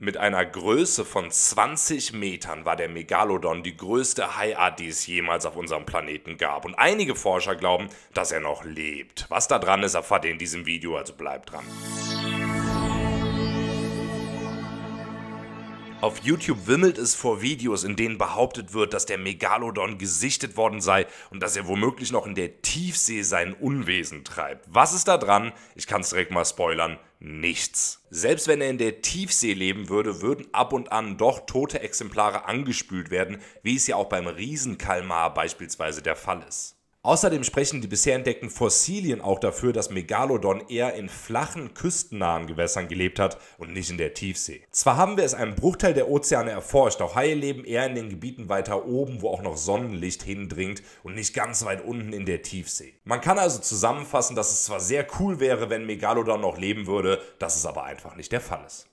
Mit einer Größe von 20 Metern war der Megalodon die größte Haiart, die es jemals auf unserem Planeten gab. Und einige Forscher glauben, dass er noch lebt. Was da dran ist, erfahrt ihr in diesem Video, also bleibt dran. Auf YouTube wimmelt es vor Videos, in denen behauptet wird, dass der Megalodon gesichtet worden sei und dass er womöglich noch in der Tiefsee sein Unwesen treibt. Was ist da dran? Ich kann es direkt mal spoilern nichts. Selbst wenn er in der Tiefsee leben würde, würden ab und an doch tote Exemplare angespült werden, wie es ja auch beim Riesenkalmar beispielsweise der Fall ist. Außerdem sprechen die bisher entdeckten Fossilien auch dafür, dass Megalodon eher in flachen, küstennahen Gewässern gelebt hat und nicht in der Tiefsee. Zwar haben wir es einen Bruchteil der Ozeane erforscht, auch Haie leben eher in den Gebieten weiter oben, wo auch noch Sonnenlicht hindringt und nicht ganz weit unten in der Tiefsee. Man kann also zusammenfassen, dass es zwar sehr cool wäre, wenn Megalodon noch leben würde, dass es aber einfach nicht der Fall ist.